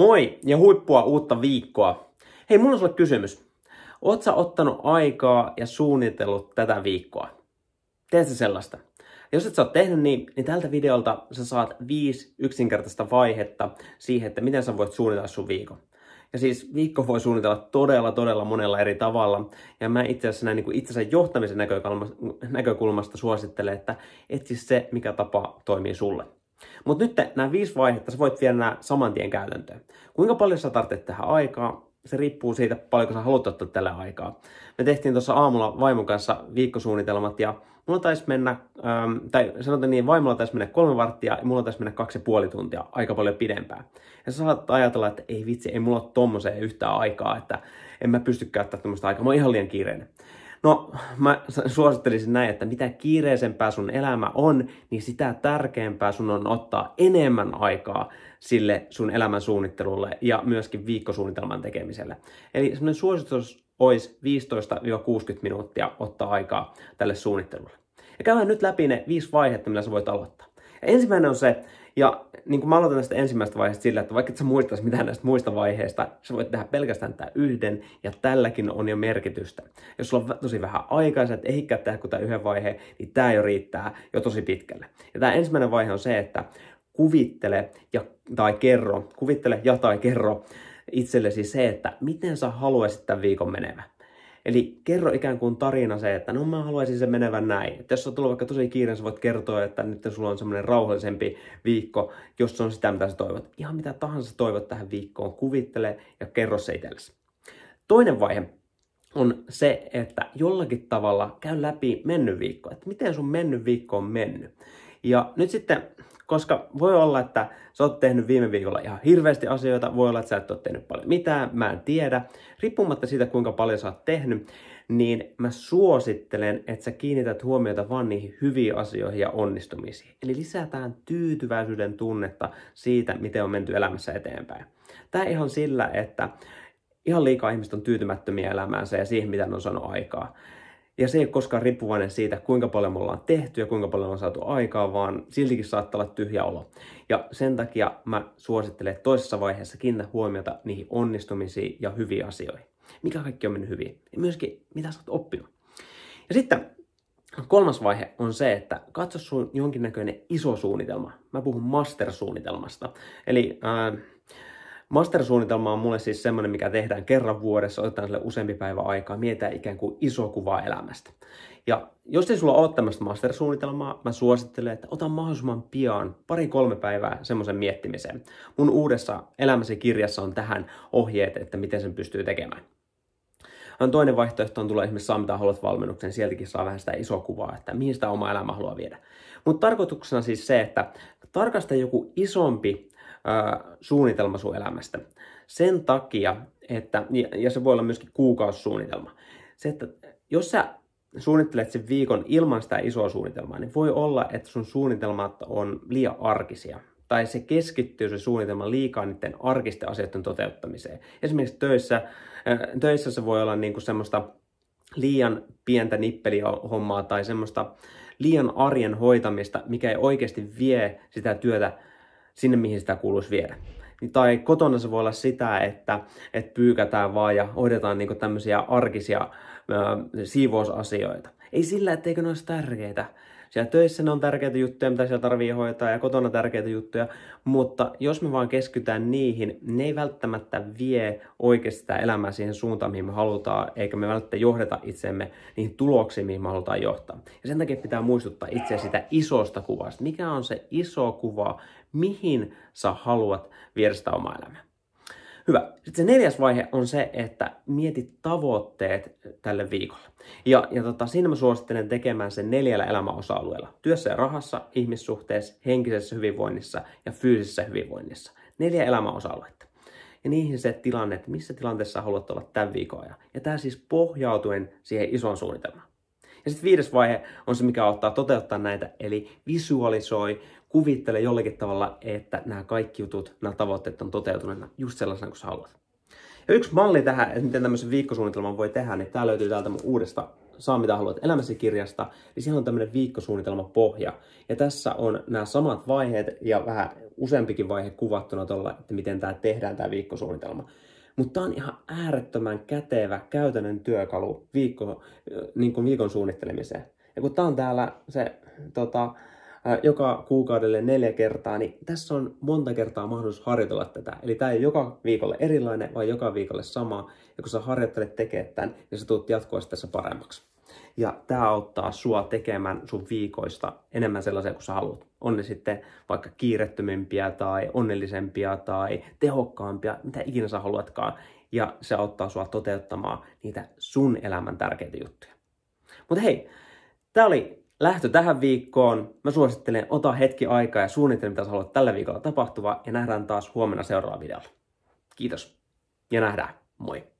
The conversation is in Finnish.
Moi ja huippua uutta viikkoa. Hei, mulla on sulle kysymys. Ootsä ottanut aikaa ja suunnitellut tätä viikkoa? Teet se sellaista? Jos et sä oot tehnyt niin, niin tältä videolta sä saat viisi yksinkertaista vaihetta siihen, että miten sä voit suunnitella sun viikon. Ja siis viikko voi suunnitella todella, todella monella eri tavalla. Ja mä itse asiassa näin niin kuin itsensä johtamisen näkökulmasta, näkökulmasta suosittelen, että etsi se, mikä tapa toimii sulle. Mutta nyt nämä viisi vaihetta, sä voit viedä nämä saman tien käytäntöön. Kuinka paljon sä tarvitset tähän aikaa, se riippuu siitä, paljonko sä haluat ottaa tälle aikaa. Me tehtiin tuossa aamulla vaimon kanssa viikkosuunnitelmat ja mulla taisi mennä, ähm, tai sanotaan niin, vaimolla taisi mennä kolme varttia ja mulla taisi mennä kaksi ja puoli tuntia, aika paljon pidempään. Ja sä saat ajatella, että ei vitsi, ei mulla ole tommoseen yhtään aikaa, että en mä pysty käyttämään tämmöistä aikaa, mä oon ihan liian kiireinen. No, mä suosittelisin näin, että mitä kiireisempää sun elämä on, niin sitä tärkeämpää sun on ottaa enemmän aikaa sille sun elämän suunnittelulle ja myöskin viikkosuunnitelman tekemiselle. Eli semmoinen suositus olisi 15-60 minuuttia ottaa aikaa tälle suunnittelulle. Ja käydään nyt läpi ne viisi vaihetta, millä sä voit aloittaa. Ensimmäinen on se, ja niin kuin mä aloitan tästä ensimmäisestä vaiheesta sillä, että vaikka et sä muistaisi mitään näistä muista vaiheista, sä voit tehdä pelkästään tämä yhden, ja tälläkin on jo merkitystä. Jos sulla on tosi vähän aikaa, että et tehdä kuin tämä yhden vaiheen, niin tämä jo riittää jo tosi pitkälle. Ja tämä ensimmäinen vaihe on se, että kuvittele ja, tai kerro, kuvittele ja tai kerro itsellesi se, että miten sä haluaisit tämän viikon menemään. Eli kerro ikään kuin tarina se, että no mä haluaisin sen menevän näin. Et jos on tullut vaikka tosi kiire, sä voit kertoa, että nyt sulla on semmoinen rauhallisempi viikko, jos se on sitä, mitä sä toivot. Ihan mitä tahansa toivot tähän viikkoon, kuvittele ja kerro se itsellesi. Toinen vaihe on se, että jollakin tavalla käy läpi mennyt viikko, että miten sun mennyt viikko on mennyt. Ja nyt sitten, koska voi olla, että sä oot tehnyt viime viikolla ihan hirveästi asioita, voi olla, että sä et ole tehnyt paljon mitään, mä en tiedä. Riippumatta siitä, kuinka paljon sä oot tehnyt, niin mä suosittelen, että sä kiinnität huomiota vaan niihin hyviin asioihin ja onnistumisiin. Eli lisätään tyytyväisyyden tunnetta siitä, miten on menty elämässä eteenpäin. Tää ihan sillä, että ihan liikaa ihmiset on tyytymättömiä elämäänsä ja siihen, mitä ne on saanut aikaa. Ja se ei ole koskaan riippuvainen siitä, kuinka paljon me ollaan tehty ja kuinka paljon on saatu aikaa, vaan siltikin saattaa olla tyhjä olo. Ja sen takia mä suosittelen, että toisessa vaiheessa kiinnitä huomiota niihin onnistumisiin ja hyviin asioihin. Mikä kaikki on mennyt hyvin. Ja myöskin, mitä sä oot oppinut. Ja sitten kolmas vaihe on se, että katso sun jonkinnäköinen iso suunnitelma. Mä puhun master-suunnitelmasta Eli... Äh, Mastersuunnitelma on mulle siis semmoinen, mikä tehdään kerran vuodessa, otetaan sille useampi päivä aikaa, mietitään ikään kuin iso kuva elämästä. Ja jos ei sulla ole tämmöistä mastersuunnitelmaa, mä suosittelen, että ota mahdollisimman pian pari-kolme päivää semmoisen miettimiseen. Mun uudessa elämäsi kirjassa on tähän ohjeet, että miten sen pystyy tekemään. On Toinen vaihtoehto on tulla esimerkiksi saa mitä haluat valmennuksen, sieltäkin saa vähän sitä isoa kuvaa, että mihin sitä oma elämä haluaa viedä. Mutta tarkoituksena siis se, että tarkasta joku isompi suunnitelma sun elämästä. Sen takia, että, ja se voi olla myöskin kuukausisuunnitelma, se, että jos sä suunnittelet sen viikon ilman sitä isoa suunnitelmaa, niin voi olla, että sun suunnitelmat on liian arkisia. Tai se keskittyy se suunnitelma liikaa niiden arkisten asioiden toteuttamiseen. Esimerkiksi töissä, töissä se voi olla niinku semmoista liian pientä nippelihommaa tai semmoista liian arjen hoitamista, mikä ei oikeasti vie sitä työtä sinne, mihin sitä kuuluisi viedä. Tai kotona se voi olla sitä, että, että pyykätään vaan ja hoidetaan niin tämmöisiä arkisia ö, siivousasioita. Ei sillä, etteikö ne olisi tärkeitä, siellä töissä ne on tärkeitä juttuja, mitä siellä tarvii hoitaa ja kotona tärkeitä juttuja, mutta jos me vaan keskitytään niihin, ne ei välttämättä vie oikeastaan elämää siihen suuntaan, mihin me halutaan, eikä me välttämättä johdeta itsemme niihin tuloksiin, mihin me halutaan johtaa. Ja sen takia pitää muistuttaa itse sitä isosta kuvasta. Mikä on se iso kuva, mihin sä haluat viedä sitä omaa elämää? Hyvä. Sitten se neljäs vaihe on se, että mietit tavoitteet tälle viikolle. Ja, ja tota, siinä mä suosittelen tekemään sen neljällä elämäosa-alueella. Työssä ja rahassa, ihmissuhteessa, henkisessä hyvinvoinnissa ja fyysisessä hyvinvoinnissa. Neljä elämäosa-aluetta. Ja niihin se tilanne, että missä tilanteessa haluat olla tämän viikon ajan. Ja tämä siis pohjautuen siihen isoon suunnitelmaan. Ja sitten viides vaihe on se, mikä ottaa toteuttaa näitä, eli visualisoi kuvittele jollakin tavalla, että nämä kaikki jutut, nämä tavoitteet on toteutuneet just sellaisena kuin sä haluat. Ja yksi malli tähän, että miten tämmöisen viikkosuunnitelman voi tehdä, niin tämä löytyy täältä mun uudesta Saa mitä haluat elämäsi kirjasta, niin siellä on tämmöinen pohja. Ja tässä on nämä samat vaiheet ja vähän useampikin vaihe kuvattuna tuolla, että miten tämä tehdään tämä viikkosuunnitelma. Mutta tämä on ihan äärettömän kätevä käytännön työkalu viikko, niin kuin viikon suunnittelemiseen. Ja kun tämä on täällä se tota, joka kuukaudelle neljä kertaa, niin tässä on monta kertaa mahdollisuus harjoitella tätä. Eli tämä ei joka viikolle erilainen, vaan joka viikolle sama. Ja kun sä harjoittelet tekemään tämän, niin sä tulet jatkuvasti tässä paremmaksi. Ja tämä auttaa sua tekemään sun viikoista enemmän sellaisia kuin sä haluat. On ne sitten vaikka kiirettömimpiä tai onnellisempia tai tehokkaampia, mitä ikinä sä haluatkaan. Ja se auttaa sua toteuttamaan niitä sun elämän tärkeitä juttuja. Mutta hei, tämä oli lähtö tähän viikkoon. Mä suosittelen, ota hetki aikaa ja suunnittele, mitä sä haluat tällä viikolla tapahtuvaa. Ja nähdään taas huomenna seuraavalla videolla. Kiitos ja nähdään. Moi!